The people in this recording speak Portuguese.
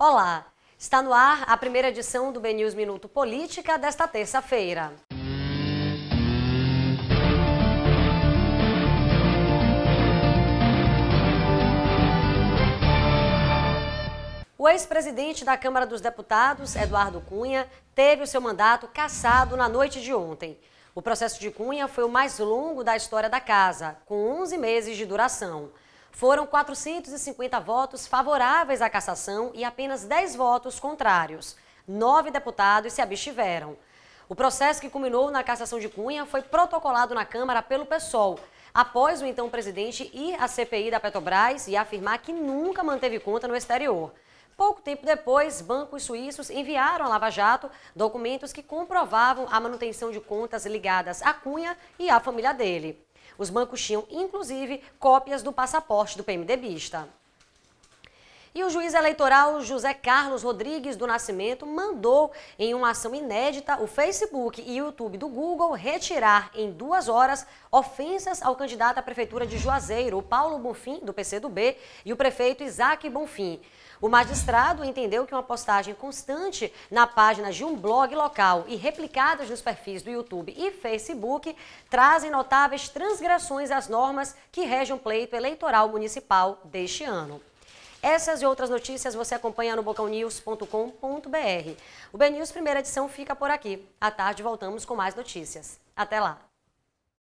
Olá, está no ar a primeira edição do BNews Minuto Política desta terça-feira. O ex-presidente da Câmara dos Deputados, Eduardo Cunha, teve o seu mandato cassado na noite de ontem. O processo de Cunha foi o mais longo da história da casa, com 11 meses de duração. Foram 450 votos favoráveis à cassação e apenas 10 votos contrários. Nove deputados se abstiveram. O processo que culminou na cassação de Cunha foi protocolado na Câmara pelo PSOL, após o então presidente ir à CPI da Petrobras e afirmar que nunca manteve conta no exterior. Pouco tempo depois, bancos suíços enviaram à Lava Jato documentos que comprovavam a manutenção de contas ligadas a Cunha e à família dele. Os bancos tinham, inclusive, cópias do passaporte do PMDBista. E o juiz eleitoral José Carlos Rodrigues do Nascimento mandou, em uma ação inédita, o Facebook e o YouTube do Google retirar, em duas horas, ofensas ao candidato à Prefeitura de Juazeiro, Paulo Bonfim, do PCdoB, e o prefeito Isaac Bonfim. O magistrado entendeu que uma postagem constante na página de um blog local e replicadas nos perfis do YouTube e Facebook trazem notáveis transgressões às normas que regem o pleito eleitoral municipal deste ano. Essas e outras notícias você acompanha no bocãonews.com.br. O BNews primeira edição fica por aqui. À tarde voltamos com mais notícias. Até lá!